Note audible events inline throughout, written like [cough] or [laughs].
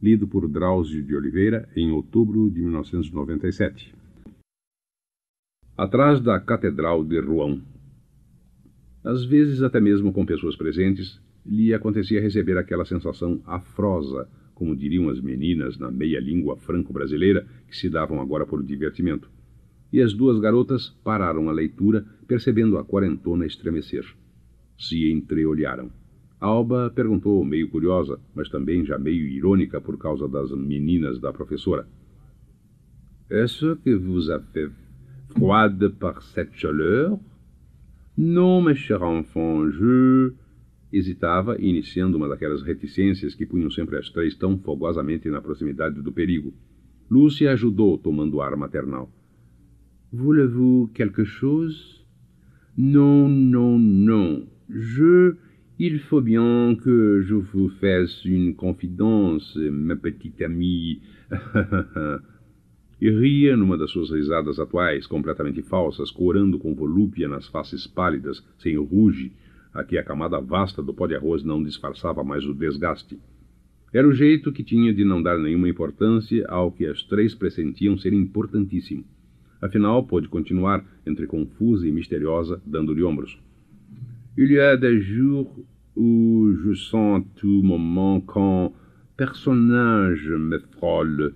lido por Drauzio de Oliveira em outubro de 1997. Atrás da Catedral de Rouen. Às vezes, até mesmo com pessoas presentes, lhe acontecia receber aquela sensação afrosa, como diriam as meninas na meia língua franco-brasileira, que se davam agora por divertimento. E as duas garotas pararam a leitura, percebendo a quarentona estremecer. Se entreolharam. Alba perguntou, meio curiosa, mas também já meio irônica por causa das meninas da professora. Est-ce que vous avez froide par cette chaleur? Non, mes chers enfants, je... Hesitava, iniciando uma daquelas reticências que punham sempre as três tão fogosamente na proximidade do perigo. Lúcia ajudou, tomando ar maternal. Voulez-vous quelque chose? Non, non, non. Je... Il faut bien que je vous fasse une confidence, ma petite amie. [laughs] e ria numa das suas risadas atuais, completamente falsas, corando com volúpia nas faces pálidas, sem ruge, a que a camada vasta do pó de arroz não disfarçava mais o desgaste. Era o jeito que tinha de não dar nenhuma importância ao que as três pressentiam ser importantíssimo. Afinal, pôde continuar, entre confusa e misteriosa, dando-lhe ombros. Il y a des jours où je sens tout moment quand personnage me frôle.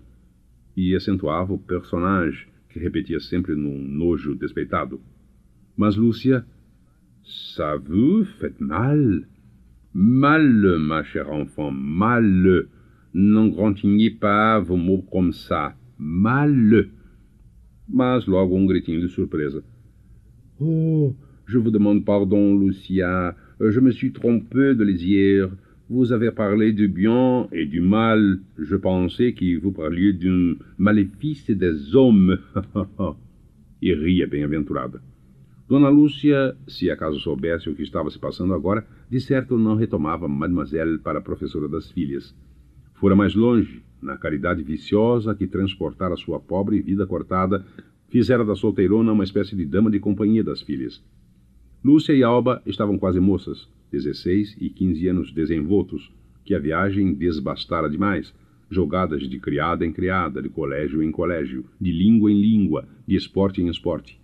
E acentuava o personagem, que repetia sempre num nojo despeitado. Mas Lucia, ça vous fait mal? Mal, ma chère enfant, mal. Não grantinhei pas vos mots comme ça. Mal. Mais, logo un gritinho de surpresa. Oh! Je vous demande pardon, Lucia, euh, je me suis trompé de lisière. Vous avez parlé du bien et du mal. Je pensais que vous parliez d'un maléfice des hommes. e ria bem-aventurada. Dona Lúcia, se acaso soubesse o que estava se passando agora, de certo não retomava Mademoiselle para a professora das filhas. Fora mais longe, na caridade viciosa que transportara sua pobre vida cortada, fizera da solteirona uma espécie de dama de companhia das filhas. Lúcia e Alba estavam quase moças, 16 e 15 anos desenvoltos, que a viagem desbastara demais, jogadas de criada em criada, de colégio em colégio, de língua em língua, de esporte em esporte.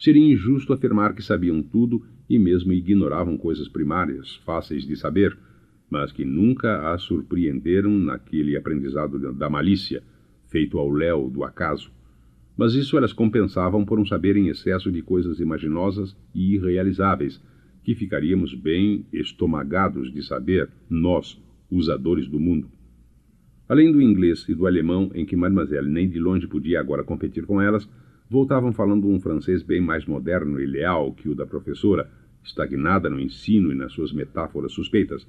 Seria injusto afirmar que sabiam tudo e mesmo ignoravam coisas primárias, fáceis de saber, mas que nunca a surpreenderam naquele aprendizado da malícia, feito ao léu do acaso mas isso elas compensavam por um saber em excesso de coisas imaginosas e irrealizáveis, que ficaríamos bem estomagados de saber, nós, usadores do mundo. Além do inglês e do alemão, em que Mademoiselle nem de longe podia agora competir com elas, voltavam falando um francês bem mais moderno e leal que o da professora, estagnada no ensino e nas suas metáforas suspeitas.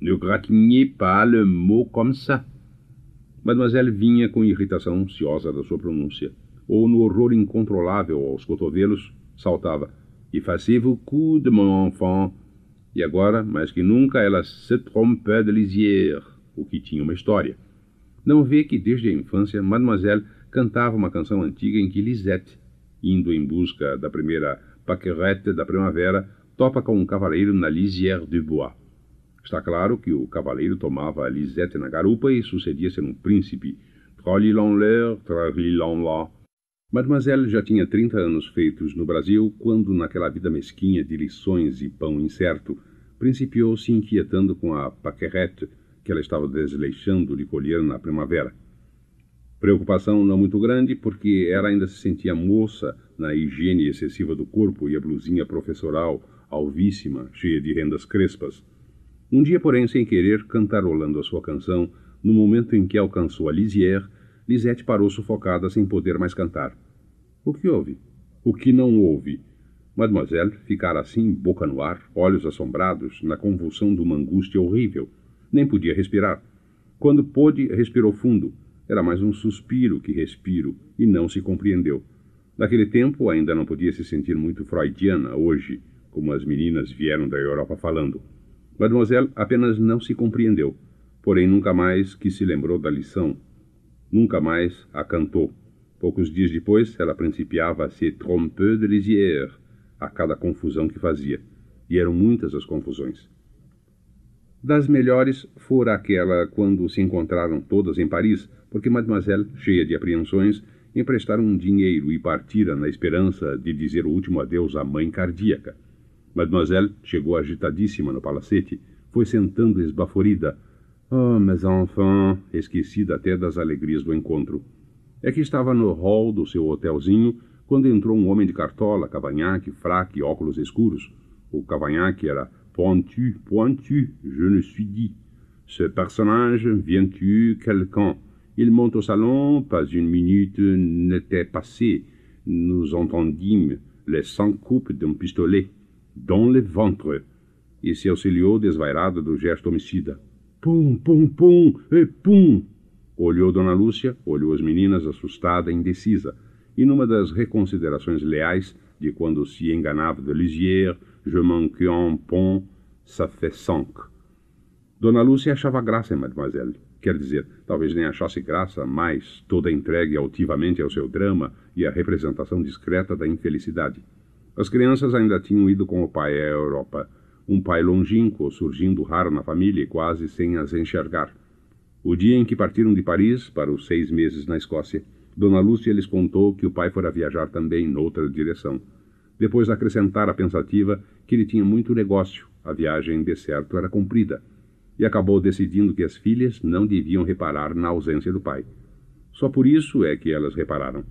Ne gratignez pas le mot comme ça, Mademoiselle vinha com irritação ansiosa da sua pronúncia, ou no horror incontrolável aos cotovelos, saltava E fazia vous coup de mon enfant? E agora, mais que nunca, ela se trompait de lisière, o que tinha uma história. Não vê que desde a infância Mademoiselle cantava uma canção antiga em que Lisette, indo em busca da primeira paquerette da primavera, topa com um cavaleiro na Lisière du Bois. Está claro que o cavaleiro tomava a Lisette na garupa e sucedia ser um príncipe. Trolilon-leur, trolilon-lá. Mademoiselle já tinha 30 anos feitos no Brasil quando, naquela vida mesquinha de lições e pão incerto, principiou se inquietando com a paquerette que ela estava desleixando de colher na primavera. Preocupação não muito grande, porque ela ainda se sentia moça na higiene excessiva do corpo e a blusinha professoral, alvíssima, cheia de rendas crespas. Um dia, porém, sem querer, cantarolando a sua canção, no momento em que alcançou a Lisière, Lisette parou sufocada sem poder mais cantar. O que houve? O que não houve? Mademoiselle ficara assim, boca no ar, olhos assombrados, na convulsão de uma angústia horrível. Nem podia respirar. Quando pôde, respirou fundo. Era mais um suspiro que respiro, e não se compreendeu. Naquele tempo, ainda não podia se sentir muito freudiana, hoje, como as meninas vieram da Europa falando. Mademoiselle apenas não se compreendeu, porém nunca mais que se lembrou da lição. Nunca mais a cantou. Poucos dias depois, ela principiava a se tromper de lisière a cada confusão que fazia, e eram muitas as confusões. Das melhores fora aquela quando se encontraram todas em Paris, porque Mademoiselle, cheia de apreensões, emprestara um dinheiro e partira na esperança de dizer o último adeus à mãe cardíaca. Mademoiselle chegou agitadíssima no palacete, foi sentando esbaforida. Oh, mes enfants! Esquecida até das alegrias do encontro. É que estava no hall do seu hotelzinho quando entrou um homem de cartola, cavanhaque, fraque e óculos escuros. O cavanhaque era pointu, pointu, je ne suis dit. Ce personnage vient tu quelqu'un. Il monte au salon, pas une minute n'était passée. Nous entendîmes les cent coups d'un pistolet dans le ventre, e se auxiliou desvairada do gesto homicida. Pum, pum, pum, e pum! Olhou Dona Lúcia, olhou as meninas, assustada, indecisa, e numa das reconsiderações leais de quando se enganava de Lisière, je manque un pont, ça fait cinq. Dona Lúcia achava graça em Mademoiselle. Quer dizer, talvez nem achasse graça, mas toda entregue altivamente ao seu drama e à representação discreta da infelicidade. As crianças ainda tinham ido com o pai à Europa, um pai longínquo, surgindo raro na família e quase sem as enxergar. O dia em que partiram de Paris, para os seis meses na Escócia, Dona Lúcia lhes contou que o pai fora viajar também noutra direção. Depois acrescentara pensativa que ele tinha muito negócio, a viagem de certo era comprida, e acabou decidindo que as filhas não deviam reparar na ausência do pai. Só por isso é que elas repararam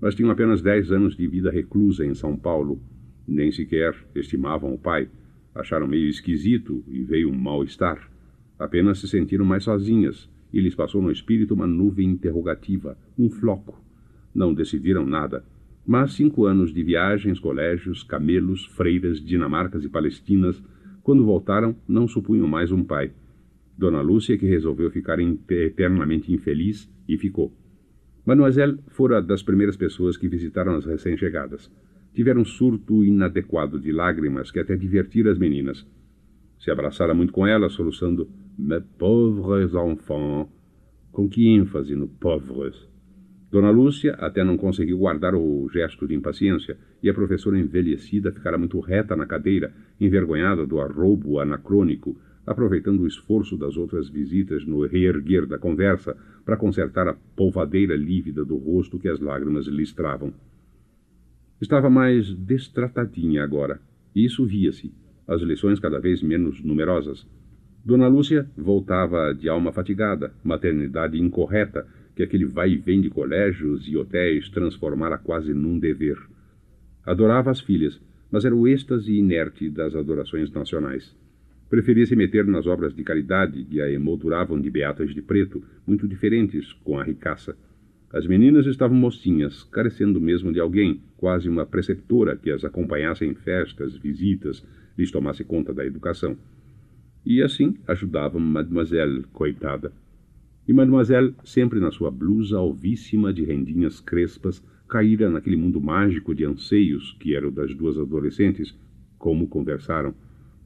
mas tinham apenas dez anos de vida reclusa em São Paulo. Nem sequer estimavam o pai. Acharam meio esquisito e veio um mal-estar. Apenas se sentiram mais sozinhas e lhes passou no espírito uma nuvem interrogativa, um floco. Não decidiram nada. Mas cinco anos de viagens, colégios, camelos, freiras, dinamarcas e palestinas, quando voltaram, não supunham mais um pai. Dona Lúcia que resolveu ficar eternamente infeliz e ficou. Mademoiselle fora das primeiras pessoas que visitaram as recém-chegadas. Tiveram um surto inadequado de lágrimas que até divertiram as meninas. Se abraçara muito com ela, soluçando Mes pauvres enfants, com que ênfase no pauvres. Dona Lúcia até não conseguiu guardar o gesto de impaciência e a professora envelhecida ficara muito reta na cadeira, envergonhada do arrobo anacrônico aproveitando o esforço das outras visitas no reerguer da conversa para consertar a polvadeira lívida do rosto que as lágrimas listravam. Estava mais destratadinha agora, e isso via-se, as lições cada vez menos numerosas. Dona Lúcia voltava de alma fatigada, maternidade incorreta, que aquele vai e vem de colégios e hotéis transformara quase num dever. Adorava as filhas, mas era o êxtase inerte das adorações nacionais. Preferia se meter nas obras de caridade que a emolduravam de beatas de preto, muito diferentes com a ricaça. As meninas estavam mocinhas, carecendo mesmo de alguém, quase uma preceptora que as acompanhasse em festas, visitas, lhes tomasse conta da educação. E assim ajudavam Mademoiselle, coitada. E Mademoiselle, sempre na sua blusa alvíssima de rendinhas crespas, caíra naquele mundo mágico de anseios que era o das duas adolescentes, como conversaram.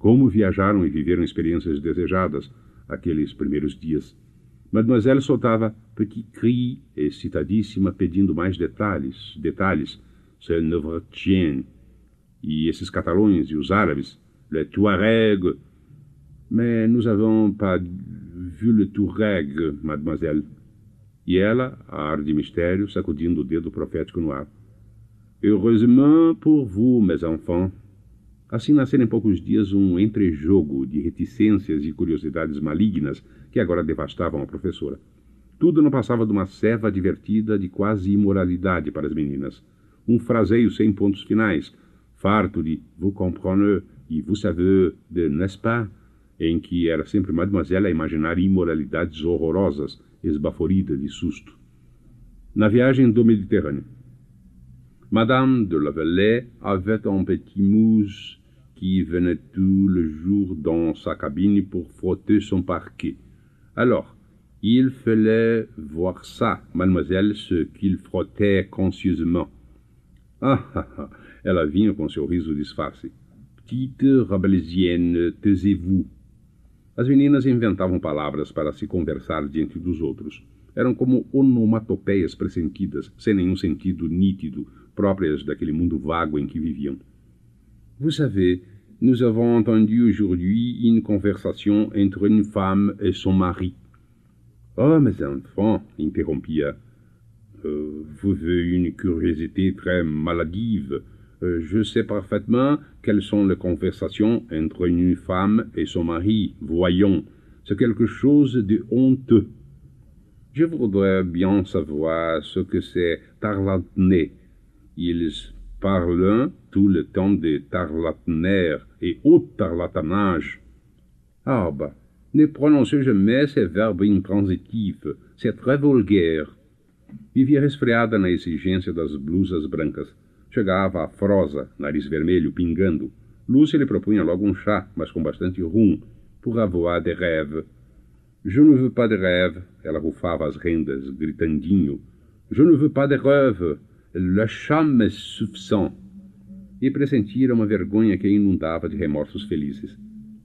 Como viajaram e viveram experiências desejadas aqueles primeiros dias. Mademoiselle soltava petit cri, excitadíssima, pedindo mais detalhes, detalhes, se ne retient. E esses catalões e os árabes, le Touaregs. Mais nous avons pas vu le Touareg, mademoiselle. E ela, a ar de mistério, sacudindo o dedo profético no ar. Heureusement pour vous, mes enfants. Assim nascera em poucos dias um entrejogo de reticências e curiosidades malignas que agora devastavam a professora. Tudo não passava de uma ceva divertida de quase imoralidade para as meninas. Um fraseio sem pontos finais, farto de vous comprenez e vous savez de n'est-ce pas, em que era sempre mademoiselle a imaginar imoralidades horrorosas, esbaforida de susto. Na viagem do Mediterrâneo, Madame de la Vallée avait un petit mousse qui venait tout le jour dans sa cabine pour frotter son parquet. Alors, il fallait voir ça, mademoiselle, ce qu'il frottait conscieusement. Ah ah ah! ah. Ela vinha com seu riso disfarce. Petite rabelaisienne, taisez-vous. As meninas inventavam palavras para se conversar diante dos outros. Eram como onomatopeias pressentidas, sem nenhum sentido nítido, próprias daquele mundo vago em que viviam. Vous savez, nous avons entendu aujourd'hui une conversation entre une femme et son mari. Oh, mes enfants, interrompit euh, vous avez une curiosité très maladive. Euh, je sais parfaitement quelles sont les conversations entre une femme et son mari. Voyons, c'est quelque chose de honteux. Je voudrais bien savoir ce que c'est Ils par l'un tout le temps des tarlatanaires et autres tarlatanages. Arbre, ah, ne prononcez jamais ces verbes intransitifs, c'est très vulgaire. Vivia resfriada na exigência das blusas brancas. Chegava afrosa, nariz vermelho, pingando. Lúcia lhe propunha logo um chá, mas com bastante rum, pour avoir de rêve. Je ne veux pas de rêve, ela rufava as rendas, gritandinho. Je ne veux pas de rêve, Lacham Soupçon, e pressentira uma vergonha que a inundava de remorsos felizes.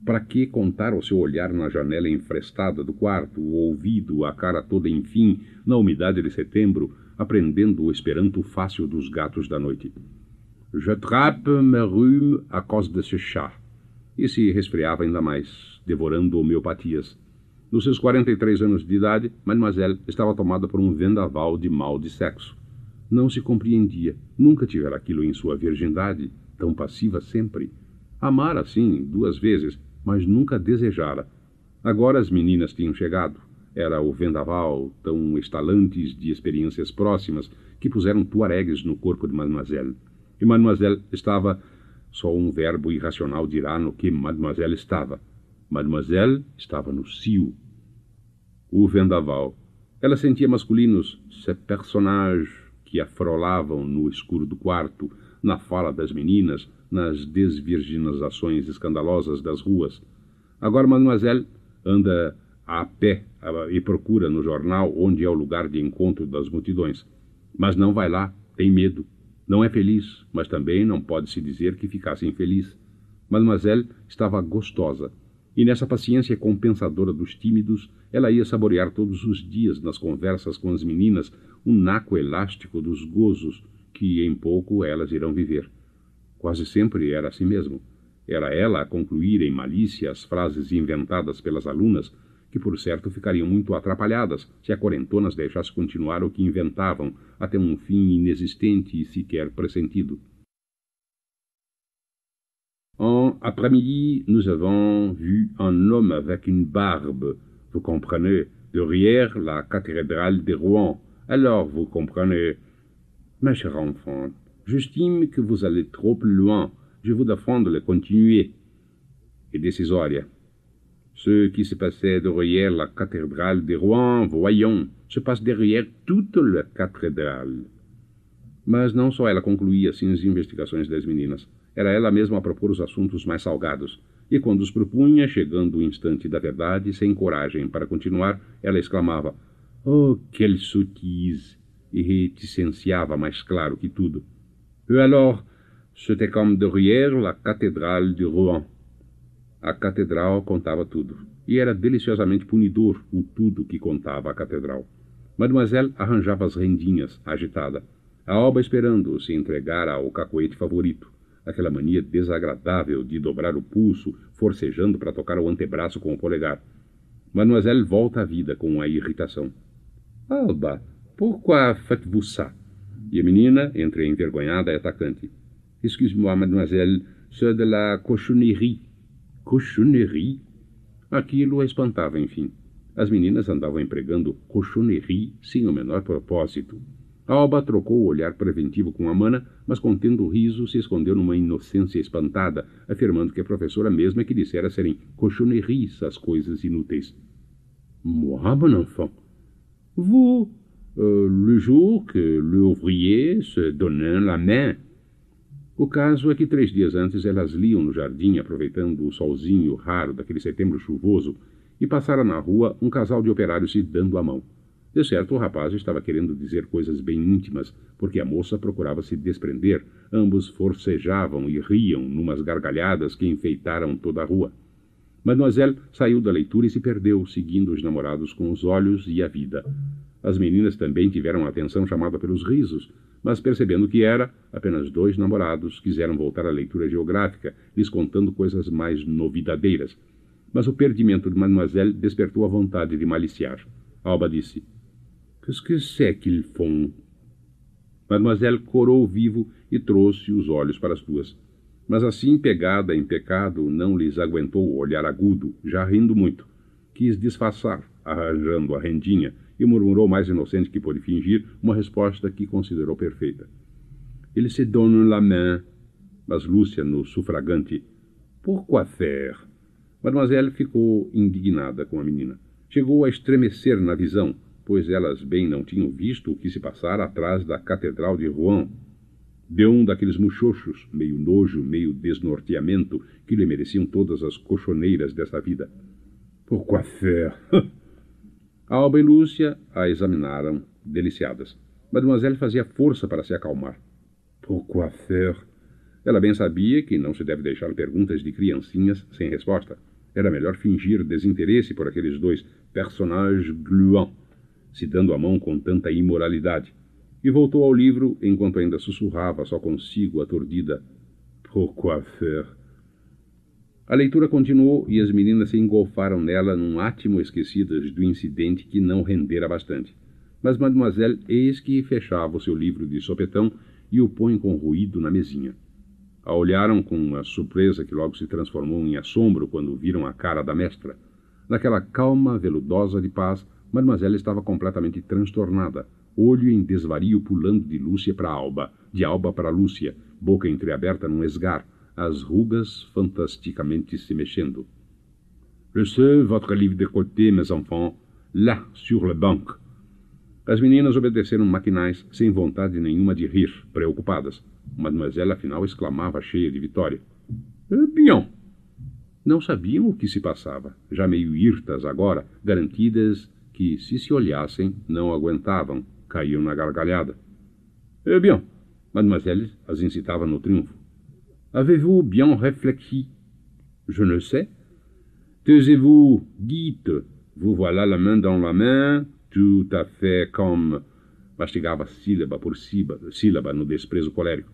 Para que contar o seu olhar na janela enfrestada do quarto, o ouvido, a cara toda, enfim, na umidade de setembro, aprendendo o esperanto fácil dos gatos da noite? Je trappe mes rhumes à cause de ce chat. E se resfriava ainda mais, devorando homeopatias. Nos seus 43 anos de idade, Mademoiselle estava tomada por um vendaval de mal de sexo. Não se compreendia, nunca tivera aquilo em sua virgindade, tão passiva sempre. Amara, sim, duas vezes, mas nunca desejara. Agora as meninas tinham chegado. Era o vendaval, tão estalantes de experiências próximas, que puseram tuaregues no corpo de Mademoiselle. E Mademoiselle estava. Só um verbo irracional dirá no que Mademoiselle estava. Mademoiselle estava no cio. O vendaval. Ela sentia masculinos, ce personnage que afrolavam no escuro do quarto, na fala das meninas, nas desvirginizações escandalosas das ruas. Agora Mademoiselle anda a pé e procura no jornal onde é o lugar de encontro das multidões. Mas não vai lá, tem medo. Não é feliz, mas também não pode-se dizer que ficasse infeliz. Mademoiselle estava gostosa, e nessa paciência compensadora dos tímidos, ela ia saborear todos os dias nas conversas com as meninas um naco elástico dos gozos que em pouco elas irão viver. Quase sempre era assim mesmo. Era ela a concluir em malícia as frases inventadas pelas alunas, que por certo ficariam muito atrapalhadas se a Quarentona as deixasse continuar o que inventavam, até um fim inexistente e sequer pressentido. En après-midi, nous avons vu un homme avec une barbe, vous comprenez, derrière la cathédrale de Rouen, Alors vous comprenez. Ma chère enfant, j'estime que vous allez trop loin. Je vous défends de le continuer. Et décisoria. Ce qui se passait derrière la cathédrale de Rouen, voyons, se passe derrière toute la cathédrale. Mas não só ela concluía assim as investigações das meninas. Era ela mesma a propor os assuntos mais salgados. E quando os propunha, chegando o instante da verdade, sem coragem para continuar, ela exclamava: Oh, quelle sottise! e reticenciava mais claro que tudo. E alors, c'était comme derrière la cathédrale de Rouen. A catedral contava tudo, e era deliciosamente punidor o tudo que contava a catedral. Mademoiselle arranjava as rendinhas, agitada. A alba esperando se entregar ao cacoete favorito, aquela mania desagradável de dobrar o pulso, forcejando para tocar o antebraço com o polegar. Mademoiselle volta à vida com a irritação. Alba, pourquoi faites-vous ça? E a menina, entre envergonhada e é atacante. Excuse-moi, mademoiselle, c'est de la cochonnerie. Cochonnerie? Aquilo a espantava, enfim. As meninas andavam empregando cochonnerie sem o menor propósito. Alba trocou o olhar preventivo com a mana, mas contendo o riso se escondeu numa inocência espantada, afirmando que a professora mesma que dissera serem cochonneries as coisas inúteis. Moi, mon enfant, vous, euh, le jour que l'ouvrier se donnant la main. O caso é que três dias antes elas liam no jardim, aproveitando o solzinho raro daquele setembro chuvoso, e passara na rua um casal de operários se dando a mão. De certo, o rapaz estava querendo dizer coisas bem íntimas, porque a moça procurava se desprender. Ambos forcejavam e riam numas gargalhadas que enfeitaram toda a rua. Mademoiselle saiu da leitura e se perdeu, seguindo os namorados com os olhos e a vida. As meninas também tiveram a atenção chamada pelos risos, mas percebendo que era, apenas dois namorados quiseram voltar à leitura geográfica, lhes contando coisas mais novidadeiras. Mas o perdimento de Mademoiselle despertou a vontade de maliciar. Alba disse: Qu'est-ce que c'est é qu'ils font? Mademoiselle corou vivo e trouxe os olhos para as duas. Mas assim pegada em pecado, não lhes aguentou o olhar agudo, já rindo muito. Quis disfarçar, arranjando a rendinha, e murmurou mais inocente que pôde fingir uma resposta que considerou perfeita. Ele se donne la main, mas Lúcia, no sufragante, pourquoi faire? Mademoiselle ficou indignada com a menina. Chegou a estremecer na visão, pois elas bem não tinham visto o que se passara atrás da Catedral de Rouen, Deu um daqueles muxoxos, meio nojo, meio desnorteamento, que lhe mereciam todas as cochoneiras desta vida. Pourquoi faire? [laughs] Alba e Lúcia a examinaram, deliciadas. Mademoiselle fazia força para se acalmar. Pourquoi faire? Ela bem sabia que não se deve deixar perguntas de criancinhas sem resposta. Era melhor fingir desinteresse por aqueles dois personagens gluants, se dando a mão com tanta imoralidade e voltou ao livro enquanto ainda sussurrava só consigo, aturdida. Pourquoi faire? A leitura continuou e as meninas se engolfaram nela num átimo esquecidas do incidente que não rendera bastante. Mas Mademoiselle eis que fechava o seu livro de sopetão e o põe com ruído na mesinha. A olharam com uma surpresa que logo se transformou em assombro quando viram a cara da mestra. Naquela calma veludosa de paz, Mademoiselle estava completamente transtornada olho em desvario pulando de Lúcia para Alba, de Alba para Lúcia, boca entreaberta num esgar, as rugas fantasticamente se mexendo. Laissez votre livre de côté, mes enfants, là, sur le banc. As meninas obedeceram maquinais, sem vontade nenhuma de rir, preocupadas. Mademoiselle, afinal, exclamava cheia de vitória. Eh bien! Não sabiam o que se passava, já meio hirtas agora, garantidas que, se se olhassem, não aguentavam, caiu gargalhada. Eh bien, mademoiselle, as à no triomphe. Avez-vous bien réfléchi Je ne sais. Taisez-vous, dites, vous voilà la main dans la main, tout à fait comme. mastigava sílaba por sílaba no au colérico.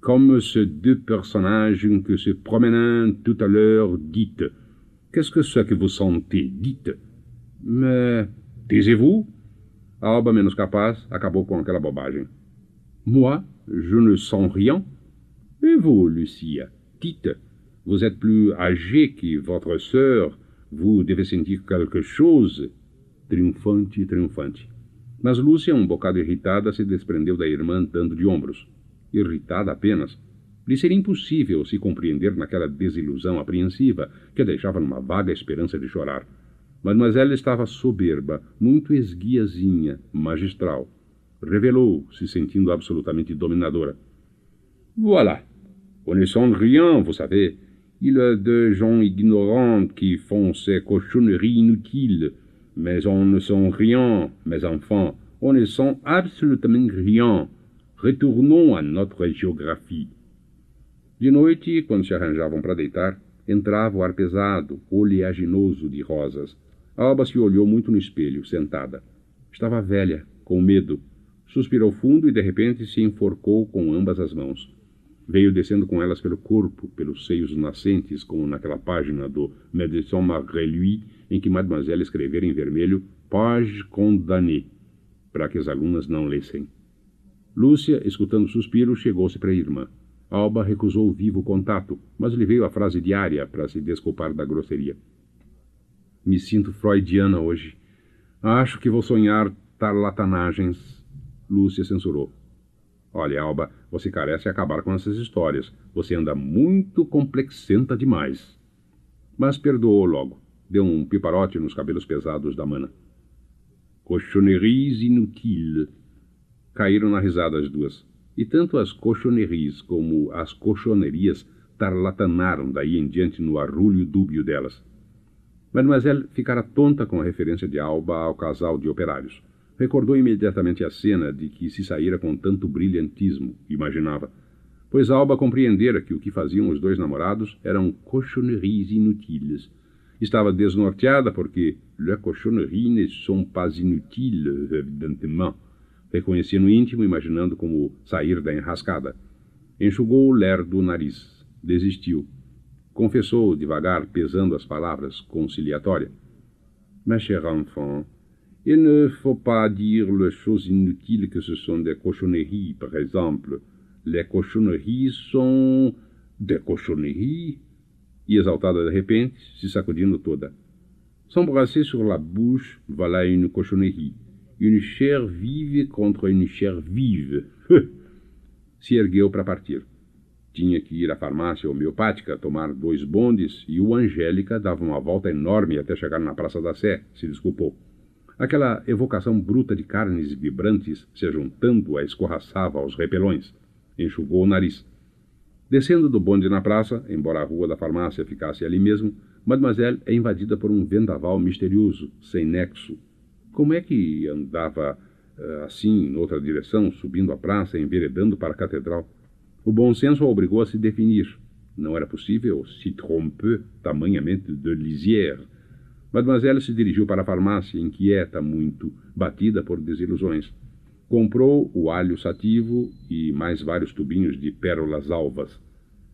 Comme ces deux personnages que se promenant tout à l'heure dites Qu'est-ce que c'est que vous sentez Dites. Mais taisez-vous A alba menos capaz acabou com aquela bobagem. Moi, je ne sens rien. Et vous, Lucia, Tite, vous êtes plus âgée que votre sœur, vous devez sentir quelque chose. Triunfante, triunfante. Mas Lúcia, um bocado irritada, se desprendeu da irmã dando de ombros. Irritada apenas. Lhe seria impossível se compreender naquela desilusão apreensiva que a deixava numa vaga esperança de chorar. Mademoiselle estava soberba, muito esguiazinha, magistral. Revelou, se sentindo absolutamente dominadora. Voilà. Connaissant rien, vous savez. Il y a des gens ignorants qui font ces cochonneries inutiles. Mais on ne sent rien, mes enfants. On ne sent absolument rien. Retournons à notre géographie. De noite, quando se arranjavam para deitar, entrava o ar pesado, oleaginoso de rosas, Alba se olhou muito no espelho, sentada. Estava velha, com medo. Suspirou fundo e de repente se enforcou com ambas as mãos. Veio descendo com elas pelo corpo, pelos seios nascentes, como naquela página do Médecin Marreluy, em que Mademoiselle escrevera em vermelho Page condamné, para que as alunas não lessem. Lúcia, escutando o suspiro, chegou-se para a irmã. Alba recusou o vivo contato, mas lhe veio a frase diária para se desculpar da grosseria. Me sinto freudiana hoje. Acho que vou sonhar tarlatanagens. Lúcia censurou. Olha, Alba, você carece acabar com essas histórias. Você anda muito complexenta demais. Mas perdoou logo. Deu um piparote nos cabelos pesados da mana. cochoneries inutiles. Caíram na risada as duas. E tanto as cochoneries como as cochonerias tarlatanaram daí em diante no arrulho dúbio delas. Mademoiselle ficara tonta com a referência de Alba ao casal de operários. Recordou imediatamente a cena de que se saíra com tanto brilhantismo, imaginava. Pois Alba compreendera que o que faziam os dois namorados eram cochonneries inutiles. Estava desnorteada porque le cochonneries ne sont pas inutiles, evidentemente. Reconhecia no íntimo, imaginando como sair da enrascada. Enxugou o ler do nariz. Desistiu Confessou devagar, pesando as palavras, conciliatória. Ma cher enfant, il ne faut pas dire les choses inutiles que ce sont des cochonneries, par exemple. Les cochonneries sont des cochonneries. E exaltada de repente, se sacudindo toda. S'embrasser sur la bouche, voilà une cochonnerie. Une chair vive contre une chair vive. [laughs] se ergueu para partir. Tinha que ir à farmácia homeopática, tomar dois bondes e o Angélica dava uma volta enorme até chegar na Praça da Sé, se desculpou. Aquela evocação bruta de carnes vibrantes se juntando a escorraçava aos repelões. Enxugou o nariz. Descendo do bonde na praça, embora a rua da farmácia ficasse ali mesmo, Mademoiselle é invadida por um vendaval misterioso, sem nexo. Como é que andava eh, assim, em outra direção, subindo a praça, enveredando para a catedral? O bom senso a obrigou a se definir. Não era possível se tromper tamanhamente de lisière. Mademoiselle se dirigiu para a farmácia, inquieta muito, batida por desilusões. Comprou o alho sativo e mais vários tubinhos de pérolas alvas.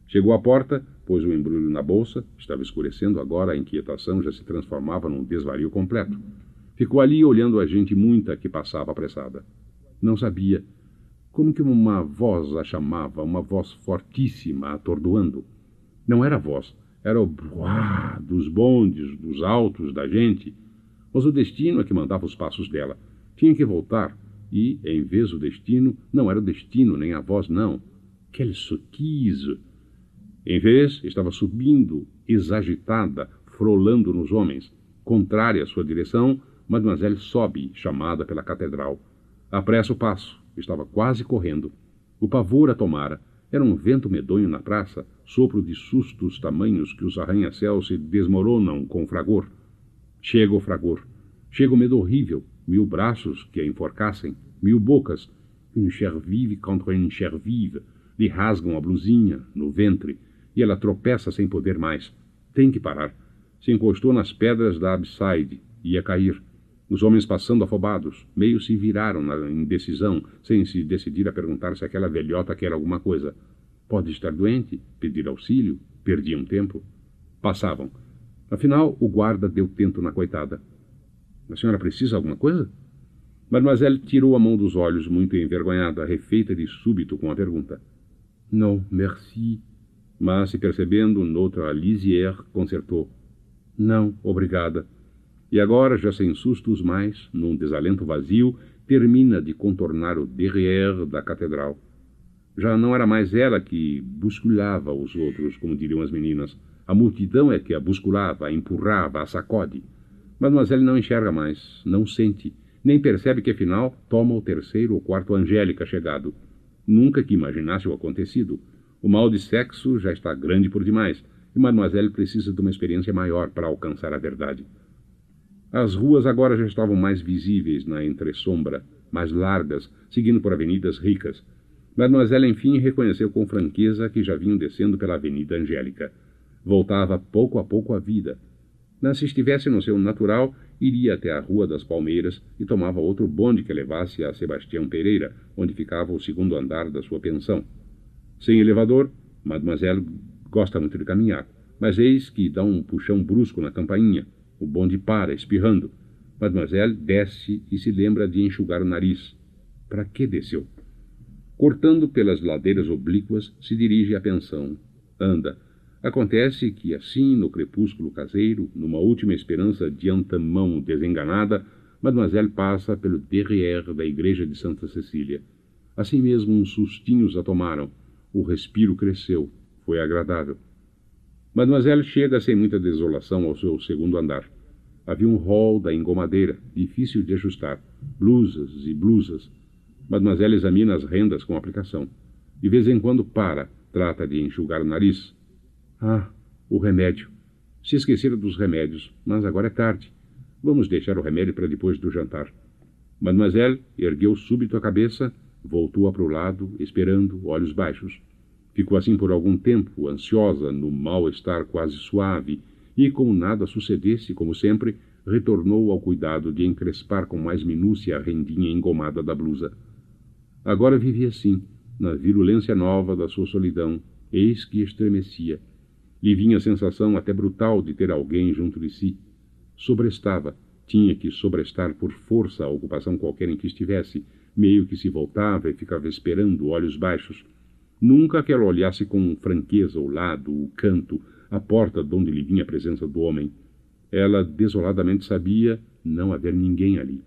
Chegou à porta, pôs o embrulho na bolsa, estava escurecendo agora, a inquietação já se transformava num desvario completo. Ficou ali olhando a gente muita que passava apressada. Não sabia como que uma voz a chamava, uma voz fortíssima, atordoando. Não era voz, era o bruá dos bondes, dos altos, da gente. Mas o destino é que mandava os passos dela. Tinha que voltar, e, em vez do destino, não era o destino, nem a voz, não. Quel soquizo! Em vez, estava subindo, exagitada, frolando nos homens. Contrária à sua direção, Mademoiselle sobe, chamada pela catedral. Apressa o passo, Estava quase correndo. O pavor a tomara. Era um vento medonho na praça, sopro de sustos tamanhos que os arranha-céus se desmoronam com fragor. Chega o fragor. Chega o medo horrível. Mil braços que a enforcassem, mil bocas. Une chair vive contre une chair vive. Lhe rasgam a blusinha, no ventre, e ela tropeça sem poder mais. Tem que parar. Se encostou nas pedras da Abside. Ia cair. Os homens passando afobados, meio se viraram na indecisão, sem se decidir a perguntar se aquela velhota quer alguma coisa. Pode estar doente, pedir auxílio, perdiam tempo. Passavam. Afinal, o guarda deu tento na coitada. A senhora precisa alguma coisa? Mademoiselle tirou a mão dos olhos, muito envergonhada, refeita de súbito com a pergunta. Não, merci. Mas, se percebendo, noutra lisière, consertou. Não, obrigada. E agora, já sem sustos mais, num desalento vazio, termina de contornar o derrière da catedral. Já não era mais ela que busculava os outros, como diriam as meninas. A multidão é que a busculava, a empurrava, a sacode. Mademoiselle não enxerga mais, não sente, nem percebe que afinal toma o terceiro ou quarto Angélica chegado. Nunca que imaginasse o acontecido. O mal de sexo já está grande por demais, e Mademoiselle precisa de uma experiência maior para alcançar a verdade. As ruas agora já estavam mais visíveis na entressombra, mais largas, seguindo por avenidas ricas. Mademoiselle, enfim, reconheceu com franqueza que já vinham descendo pela Avenida Angélica. Voltava pouco a pouco à vida. Mas se estivesse no seu natural, iria até a Rua das Palmeiras e tomava outro bonde que levasse a Sebastião Pereira, onde ficava o segundo andar da sua pensão. Sem elevador, Mademoiselle gosta muito de caminhar, mas eis que dá um puxão brusco na campainha. O bonde para, espirrando. Mademoiselle desce e se lembra de enxugar o nariz. Para que desceu? Cortando pelas ladeiras oblíquas, se dirige à pensão. Anda. Acontece que, assim, no crepúsculo caseiro, numa última esperança de antemão desenganada, Mademoiselle passa pelo derrière da igreja de Santa Cecília. Assim mesmo, uns sustinhos a tomaram. O respiro cresceu. Foi agradável. Mademoiselle chega sem muita desolação ao seu segundo andar. Havia um rol da engomadeira, difícil de ajustar, blusas e blusas. Mademoiselle examina as rendas com aplicação. De vez em quando para, trata de enxugar o nariz. Ah, o remédio. Se esquecera dos remédios, mas agora é tarde. Vamos deixar o remédio para depois do jantar. Mademoiselle ergueu súbito a cabeça, voltou-a para o lado, esperando, olhos baixos. Ficou assim por algum tempo, ansiosa, no mal-estar quase suave, e, como nada sucedesse, como sempre, retornou ao cuidado de encrespar com mais minúcia a rendinha engomada da blusa. Agora vivia assim, na virulência nova da sua solidão, eis que estremecia. Lhe vinha a sensação até brutal de ter alguém junto de si. Sobrestava, tinha que sobrestar por força a ocupação qualquer em que estivesse, meio que se voltava e ficava esperando, olhos baixos. Nunca que ela olhasse com franqueza o lado, o canto, a porta de onde lhe vinha a presença do homem. Ela desoladamente sabia não haver ninguém ali.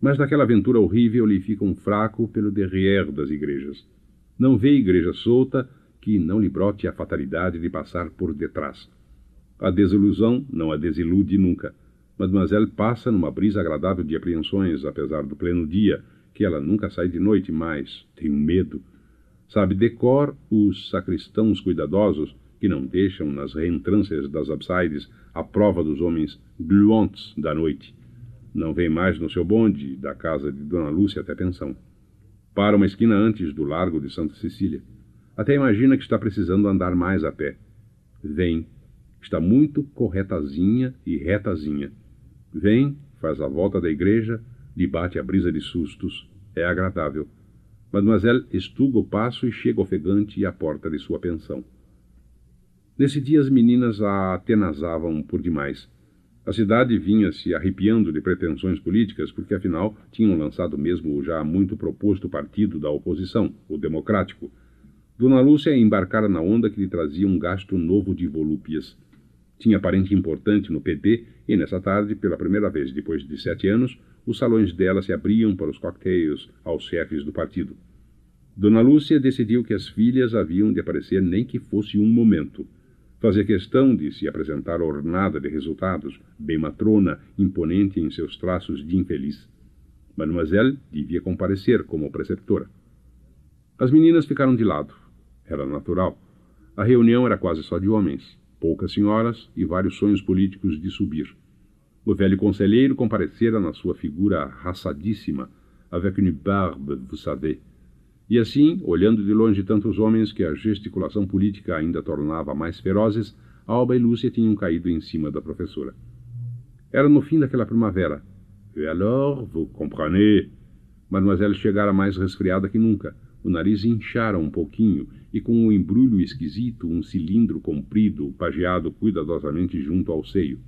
Mas daquela aventura horrível lhe fica um fraco pelo derrière das igrejas. Não vê igreja solta que não lhe brote a fatalidade de passar por detrás. A desilusão não a desilude nunca. Mademoiselle passa numa brisa agradável de apreensões, apesar do pleno dia, que ela nunca sai de noite mais, tenho medo. Sabe, decor os sacristãos cuidadosos que não deixam nas reentrâncias das absides a prova dos homens gluantes da noite. Não vem mais no seu bonde, da casa de Dona Lúcia até pensão. Para uma esquina antes do largo de Santa Cecília. Até imagina que está precisando andar mais a pé. Vem. Está muito corretazinha e retazinha. Vem, faz a volta da igreja, lhe bate a brisa de sustos, é agradável. Mademoiselle estuga o passo e chega ofegante à porta de sua pensão. Nesse dia as meninas a atenazavam por demais. A cidade vinha se arrepiando de pretensões políticas, porque afinal tinham lançado mesmo o já muito proposto partido da oposição, o Democrático. Dona Lúcia embarcara na onda que lhe trazia um gasto novo de volúpias. Tinha parente importante no PT e, nessa tarde, pela primeira vez depois de sete anos, os salões dela se abriam para os coquetéis aos chefes do partido. Dona Lúcia decidiu que as filhas haviam de aparecer nem que fosse um momento. Fazia questão de se apresentar ornada de resultados, bem matrona, imponente em seus traços de infeliz. Mademoiselle devia comparecer como preceptora. As meninas ficaram de lado. Era natural. A reunião era quase só de homens, poucas senhoras e vários sonhos políticos de subir. O velho conselheiro comparecera na sua figura raçadíssima, avec une barbe, vous savez. E assim, olhando de longe tantos homens que a gesticulação política ainda tornava mais ferozes, Alba e Lúcia tinham caído em cima da professora. Era no fim daquela primavera. E alors, vous comprenez? Mademoiselle chegara mais resfriada que nunca. O nariz inchara um pouquinho e, com um embrulho esquisito, um cilindro comprido, pajeado cuidadosamente junto ao seio.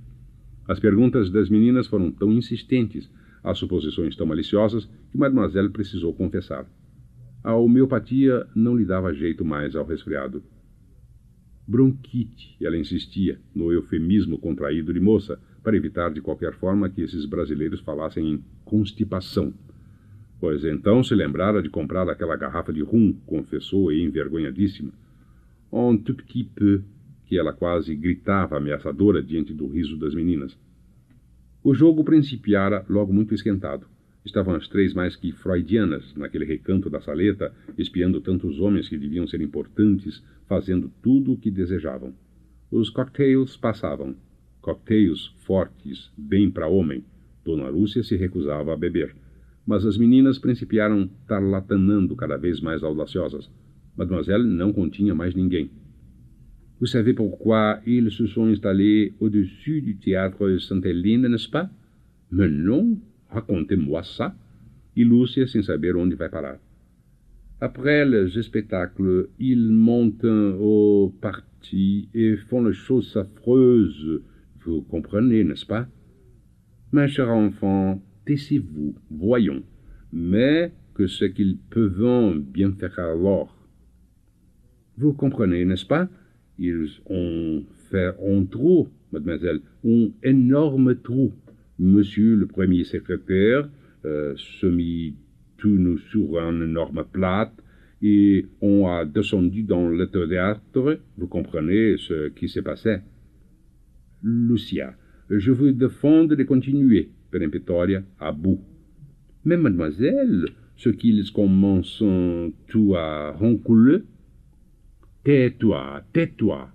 As perguntas das meninas foram tão insistentes, as suposições tão maliciosas, que Mademoiselle precisou confessar. A homeopatia não lhe dava jeito mais ao resfriado. Bronquite, ela insistia, no eufemismo contraído de moça, para evitar de qualquer forma que esses brasileiros falassem em constipação. Pois então se lembrara de comprar aquela garrafa de rum, confessou e envergonhadíssima. Un tout petit peu, que ela quase gritava ameaçadora diante do riso das meninas. O jogo principiara logo muito esquentado. Estavam as três mais que freudianas naquele recanto da saleta, espiando tantos homens que deviam ser importantes, fazendo tudo o que desejavam. Os cocktails passavam. Cocktails fortes, bem para homem. Dona Lúcia se recusava a beber. Mas as meninas principiaram tarlatanando cada vez mais audaciosas. Mademoiselle não continha mais ninguém. Vous savez pourquoi ils se sont installés au-dessus du théâtre Sainte-Hélène, n'est-ce pas Mais non, racontez-moi ça. Lucie sans savoir où va va parler. Après le spectacle, ils montent au parti et font les choses affreuses. Vous comprenez, n'est-ce pas Ma chère enfant, taisez-vous, voyons. Mais que ce qu'ils peuvent bien faire alors. Vous comprenez, n'est-ce pas ils ont fait un trou, mademoiselle, un énorme trou. Monsieur le premier secrétaire euh, se mit tout nous sur un énorme plate et on a descendu dans le théâtre. Vous comprenez ce qui s'est passé. Lucia, je vous défends de continuer, péremptoria, à bout. Mais mademoiselle, ce qu'ils commencent tout à rencouler, Tais-toi,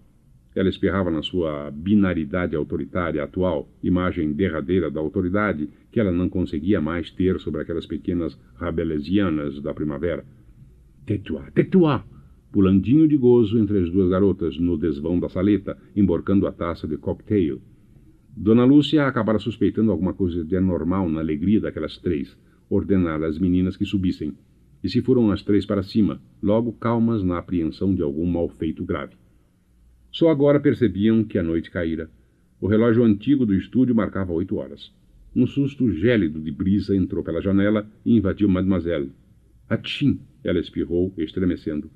Ela espirrava na sua binaridade autoritária atual, imagem derradeira da autoridade que ela não conseguia mais ter sobre aquelas pequenas rabelesianas da primavera. Tetuá, tetuá! Pulandinho de gozo entre as duas garotas, no desvão da saleta, emborcando a taça de cocktail. Dona Lúcia acabara suspeitando alguma coisa de anormal na alegria daquelas três. Ordenara às meninas que subissem e se foram as três para cima, logo calmas na apreensão de algum mal feito grave. Só agora percebiam que a noite caíra. O relógio antigo do estúdio marcava oito horas. Um susto gélido de brisa entrou pela janela e invadiu Mademoiselle. Atchim! Ela espirrou, estremecendo.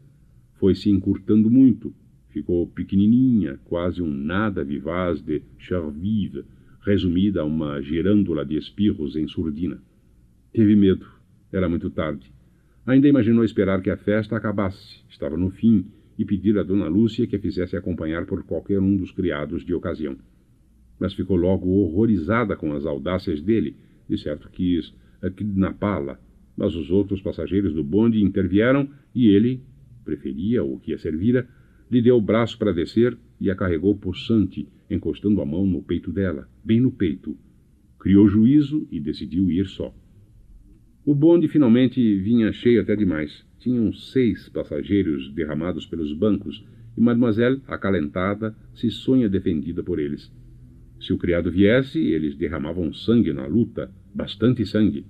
Foi-se encurtando muito. Ficou pequenininha, quase um nada vivaz de charvive, resumida a uma girândola de espirros em surdina. Teve medo. Era muito tarde. Ainda imaginou esperar que a festa acabasse, estava no fim, e pedir a Dona Lúcia que a fizesse acompanhar por qualquer um dos criados de ocasião. Mas ficou logo horrorizada com as audácias dele, de certo quis kidnapá-la, mas os outros passageiros do bonde intervieram e ele, preferia o que a servira, lhe deu o braço para descer e a carregou possante, encostando a mão no peito dela, bem no peito. Criou juízo e decidiu ir só. O bonde finalmente vinha cheio até demais. Tinham seis passageiros derramados pelos bancos e Mademoiselle, acalentada, se sonha defendida por eles. Se o criado viesse, eles derramavam sangue na luta, bastante sangue.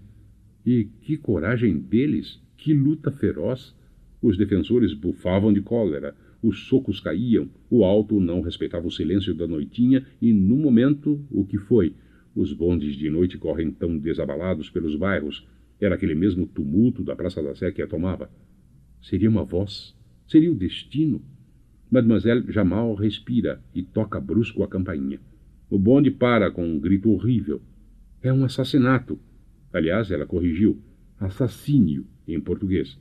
E que coragem deles! Que luta feroz! Os defensores bufavam de cólera, os socos caíam, o alto não respeitava o silêncio da noitinha e, no momento, o que foi? Os bondes de noite correm tão desabalados pelos bairros, era aquele mesmo tumulto da Praça da Sé que a tomava. Seria uma voz? Seria o destino? Mademoiselle Jamal respira e toca brusco a campainha. O bonde para com um grito horrível. É um assassinato. Aliás, ela corrigiu. Assassínio, em português.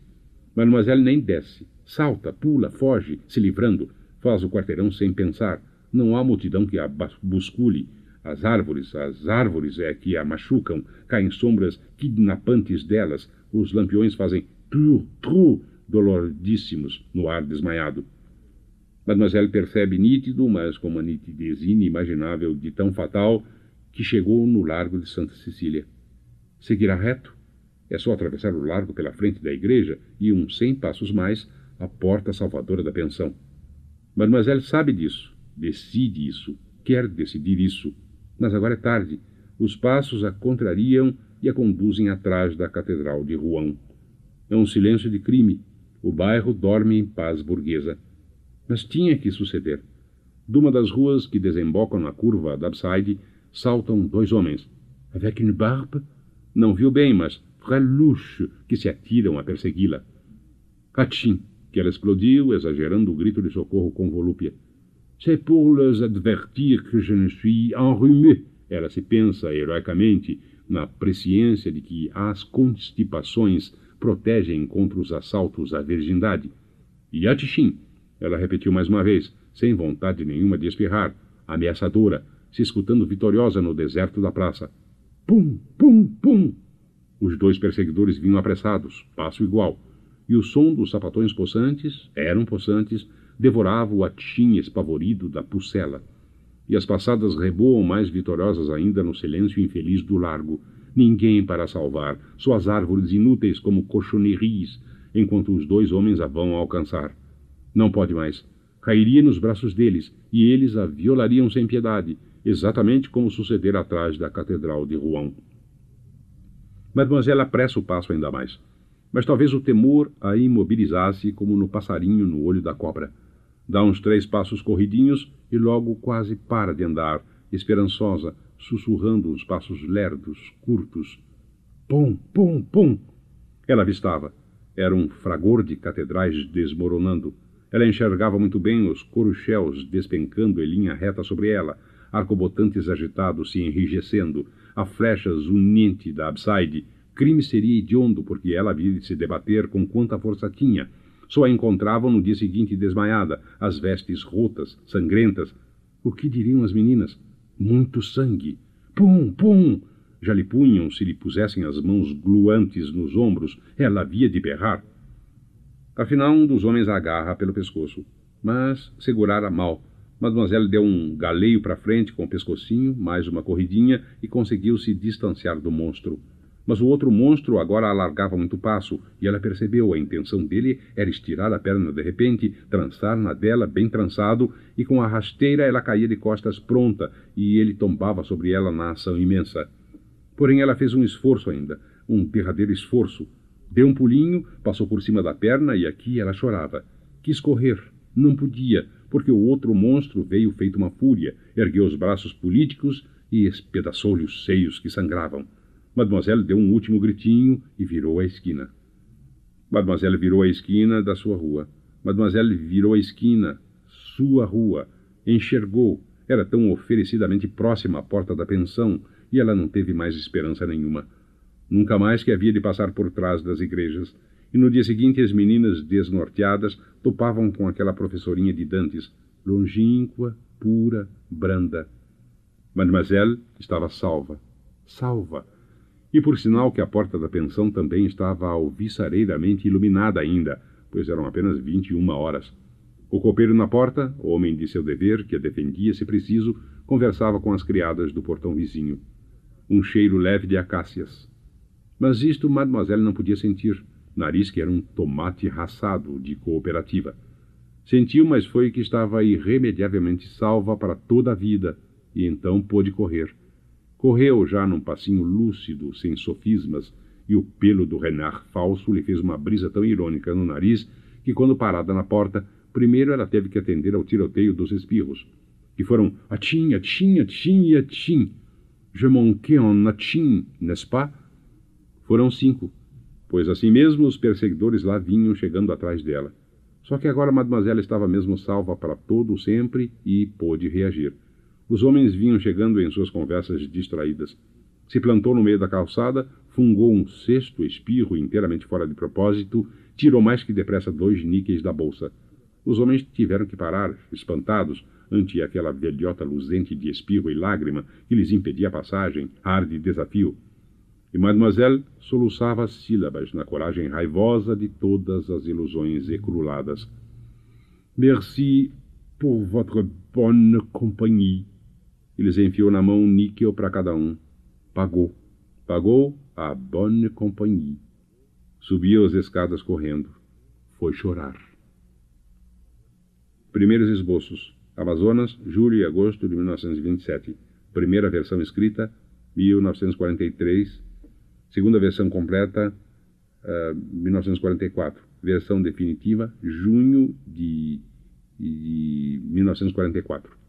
Mademoiselle nem desce. Salta, pula, foge, se livrando. Faz o quarteirão sem pensar. Não há multidão que a buscule. As árvores, as árvores é que a machucam, caem sombras kidnapantes delas, os lampiões fazem tru, tru, doloridíssimos no ar desmaiado. Mademoiselle percebe nítido, mas com uma nitidez inimaginável de tão fatal, que chegou no Largo de Santa Cecília. Seguirá reto? É só atravessar o largo pela frente da igreja e, uns cem passos mais, a porta salvadora da pensão. Mademoiselle sabe disso, decide isso, quer decidir isso, mas agora é tarde. Os passos a contrariam e a conduzem atrás da Catedral de Rouen. É um silêncio de crime. O bairro dorme em paz burguesa. Mas tinha que suceder. De uma das ruas que desembocam na curva da abside saltam dois homens. Avec une barbe? Não viu bem, mas luxo que se atiram a persegui-la. Catim, que ela explodiu, exagerando o grito de socorro com volúpia. C'est pour les advertir que je ne suis enrhumé. Ela se pensa heroicamente na presciência de que as constipações protegem contra os assaltos à virgindade. Yatixin, ela repetiu mais uma vez, sem vontade nenhuma de espirrar, ameaçadora, se escutando vitoriosa no deserto da praça. Pum, pum, pum! Os dois perseguidores vinham apressados, passo igual, e o som dos sapatões possantes, eram possantes, devorava o atim espavorido da pucela. E as passadas reboam mais vitoriosas ainda no silêncio infeliz do largo. Ninguém para salvar, só as árvores inúteis como cochoneries, enquanto os dois homens a vão alcançar. Não pode mais. Cairia nos braços deles, e eles a violariam sem piedade, exatamente como sucedera atrás da Catedral de Rouen. Mademoiselle apressa o passo ainda mais. Mas talvez o temor a imobilizasse como no passarinho no olho da cobra. Dá uns três passos corridinhos e logo quase para de andar, esperançosa, sussurrando uns passos lerdos, curtos. Pum, pum, pum! Ela avistava. Era um fragor de catedrais desmoronando. Ela enxergava muito bem os coruchels despencando em linha reta sobre ela, arcobotantes agitados se enrijecendo, a flecha zunente da abside Crime seria hediondo porque ela havia de se debater com quanta força tinha, só a encontravam no dia seguinte desmaiada, as vestes rotas, sangrentas. O que diriam as meninas? Muito sangue. Pum, pum! Já lhe punham se lhe pusessem as mãos gluantes nos ombros. Ela havia de berrar. Afinal, um dos homens a agarra pelo pescoço, mas segurara mal. Mademoiselle deu um galeio para frente com o pescocinho, mais uma corridinha e conseguiu se distanciar do monstro. Mas o outro monstro agora alargava muito o passo, e ela percebeu a intenção dele era estirar a perna de repente, trançar na dela bem trançado, e com a rasteira ela caía de costas pronta, e ele tombava sobre ela na ação imensa. Porém ela fez um esforço ainda, um derradeiro esforço. Deu um pulinho, passou por cima da perna, e aqui ela chorava. Quis correr, não podia, porque o outro monstro veio feito uma fúria, ergueu os braços políticos e espedaçou-lhe os seios que sangravam. Mademoiselle deu um último gritinho e virou a esquina. Mademoiselle virou a esquina da sua rua. Mademoiselle virou a esquina, sua rua. Enxergou. Era tão oferecidamente próxima à porta da pensão e ela não teve mais esperança nenhuma. Nunca mais que havia de passar por trás das igrejas. E no dia seguinte as meninas desnorteadas topavam com aquela professorinha de Dantes, longínqua, pura, branda. Mademoiselle estava salva. Salva! E por sinal que a porta da pensão também estava alviçareiramente iluminada ainda, pois eram apenas 21 horas. O copeiro na porta, homem de seu dever, que a defendia se preciso, conversava com as criadas do portão vizinho. Um cheiro leve de acácias. Mas isto mademoiselle não podia sentir. Nariz que era um tomate raçado de cooperativa. Sentiu, mas foi que estava irremediavelmente salva para toda a vida, e então pôde correr Correu já num passinho lúcido, sem sofismas, e o pelo do Renard falso lhe fez uma brisa tão irônica no nariz que, quando parada na porta, primeiro ela teve que atender ao tiroteio dos espirros, que foram atim, atim, atim e atim. Je en atim, n'est-ce pas? Foram cinco, pois assim mesmo os perseguidores lá vinham chegando atrás dela. Só que agora a mademoiselle estava mesmo salva para todo sempre e pôde reagir. Os homens vinham chegando em suas conversas distraídas. Se plantou no meio da calçada, fungou um sexto espirro inteiramente fora de propósito, tirou mais que depressa dois níqueis da bolsa. Os homens tiveram que parar, espantados, ante aquela velhota luzente de espirro e lágrima que lhes impedia a passagem, ar de desafio. E Mademoiselle soluçava sílabas na coragem raivosa de todas as ilusões ecruladas. Merci pour votre bonne compagnie e lhes enfiou na mão um níquel para cada um. Pagou. Pagou a bonne compagnie. Subiu as escadas correndo. Foi chorar. Primeiros esboços. Amazonas, julho e agosto de 1927. Primeira versão escrita, 1943. Segunda versão completa, uh, eh, 1944. Versão definitiva, junho de, de 1944.